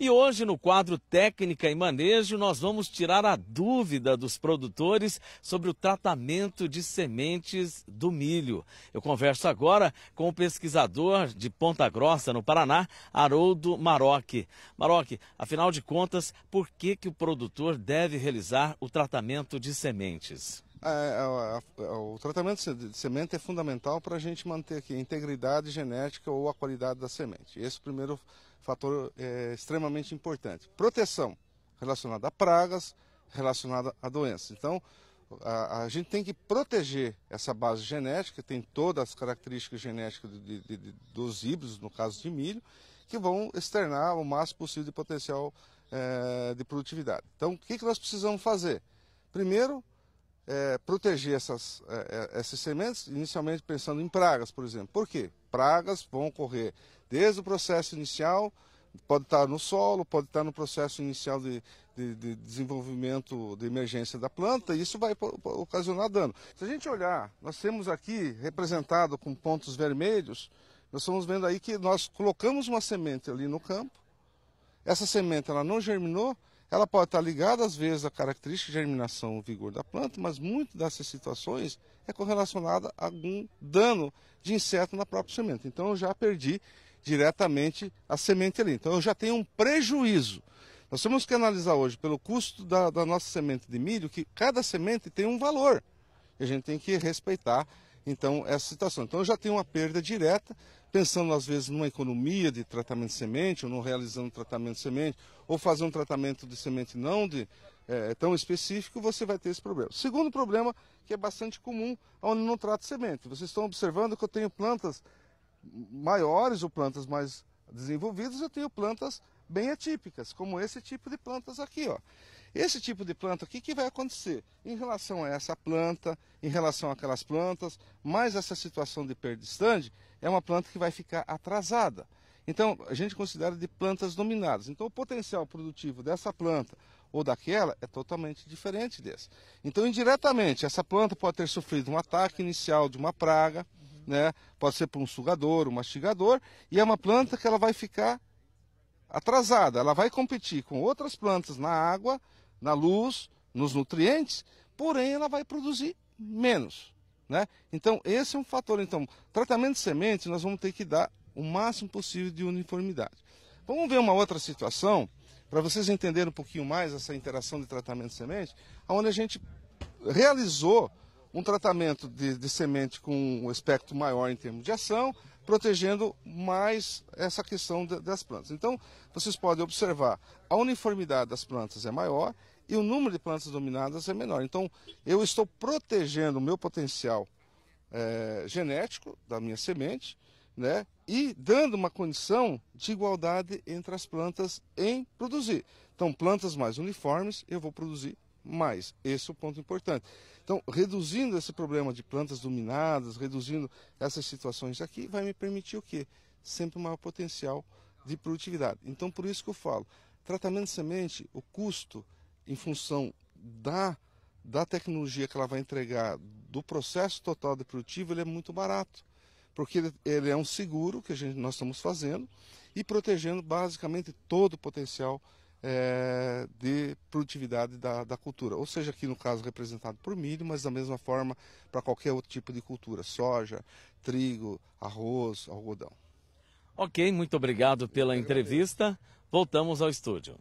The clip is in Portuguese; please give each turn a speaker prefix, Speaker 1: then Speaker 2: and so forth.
Speaker 1: E hoje, no quadro Técnica e Manejo, nós vamos tirar a dúvida dos produtores sobre o tratamento de sementes do milho. Eu converso agora com o pesquisador de Ponta Grossa, no Paraná, Haroldo Maroc. Maroc, afinal de contas, por que, que o produtor deve realizar o tratamento de sementes?
Speaker 2: A, a, a, o tratamento de semente é fundamental para a gente manter aqui a integridade genética ou a qualidade da semente. Esse é primeiro fator é extremamente importante. Proteção relacionada a pragas, relacionada a doenças. Então, a, a, gente tem que proteger essa base genética, tem todas as características genéticas de, de, de, dos híbridos, no caso de milho, que vão externar o máximo possível de potencial é, de produtividade. Então, o que, que nós precisamos fazer? Primeiro, é, proteger essas, é, é essas sementes, inicialmente pensando em pragas, por exemplo. Por quê? Pragas vão ocorrer desde o processo inicial, pode estar no solo, pode estar no processo inicial de, de, de desenvolvimento de emergência da planta, e isso vai ocasionar dano. Se a gente olhar, nós temos aqui representado com pontos vermelhos, nós estamos vendo aí que nós colocamos uma semente ali no campo, essa semente ela não germinou, ela pode estar ligada, às vezes, à característica de germinação ou vigor da planta, mas muitas dessas situações é correlacionada a algum dano de inseto na própria semente. Então, eu já perdi diretamente a semente ali. Então, eu já tenho um prejuízo. Nós temos que analisar hoje, pelo custo da, da nossa semente de milho, que cada semente tem um valor. E a gente tem que respeitar então essa situação. Então já tem uma perda direta, pensando às vezes numa economia de tratamento de semente, ou não realizando tratamento de semente, ou fazer um tratamento de semente não de, é, é, tão específico, você vai ter esse problema. Segundo problema, que é bastante comum, onde não trata semente. Vocês estão observando que eu tenho plantas maiores ou plantas mais desenvolvidas, eu tenho plantas bem atípicas, como esse tipo de plantas aqui, ó. Esse tipo de planta aqui, que vai acontecer em relação a essa planta, em relação àquelas plantas, mais essa situação de perda de estande, é uma planta que vai ficar atrasada. Então, a gente considera de plantas dominadas. Então, o potencial produtivo dessa planta ou daquela é totalmente diferente desse. Então, indiretamente, essa planta pode ter sofrido um ataque inicial de uma praga, né? pode ser por um sugador, um mastigador, e é uma planta que ela vai ficar atrasada, ela vai competir com outras plantas na água, na luz, nos nutrientes, porém ela vai produzir menos. Né? Então, esse é um fator. Então, tratamento de semente, nós vamos ter que dar o máximo possível de uniformidade. Vamos ver uma outra situação, para vocês entenderem um pouquinho mais essa interação de tratamento de semente, onde a gente realizou um tratamento de, de semente com um espectro maior em termos de ação, protegendo mais essa questão das plantas. Então, vocês podem observar, a uniformidade das plantas é maior e o número de plantas dominadas é menor. Então, eu estou protegendo o meu potencial é, genético da minha semente, né? E dando uma condição de igualdade entre as plantas em produzir. Então, plantas mais uniformes, eu vou produzir mais. Esse é o ponto importante. Então, reduzindo esse problema de plantas dominadas, reduzindo essas situações aqui, vai me permitir o quê? Sempre maior potencial de produtividade. Então, por isso que eu falo, tratamento de semente, o custo em função da, da tecnologia que ela vai entregar, do processo total de produtivo, ele é muito barato. Porque ele, ele é um seguro que a gente, nós estamos fazendo e protegendo basicamente todo o potencial é, de produtividade da, da, cultura. Ou seja, aqui no caso representado por milho, mas da mesma forma para qualquer outro tipo de cultura, soja, trigo, arroz, algodão.
Speaker 1: Ok, muito obrigado pela entrevista. Voltamos ao estúdio.